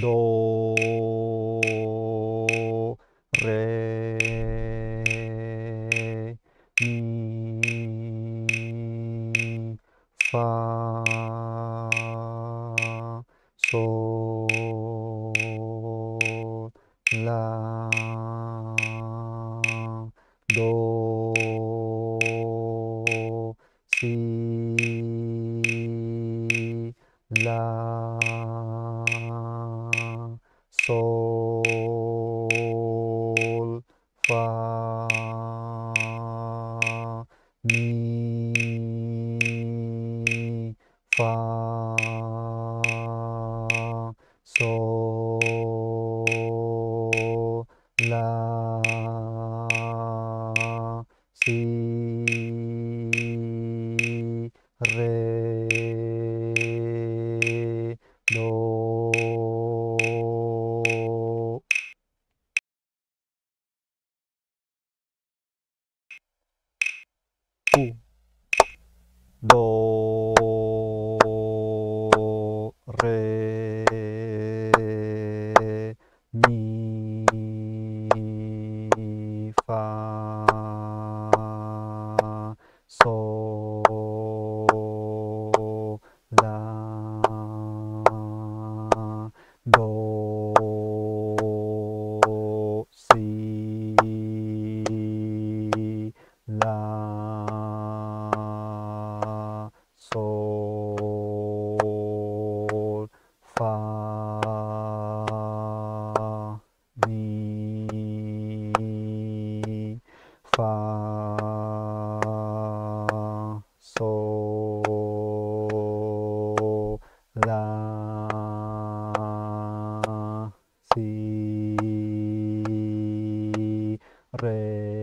do re mi fa sol la do si la sol, fa, mi. โดเรมิฟาโซ对。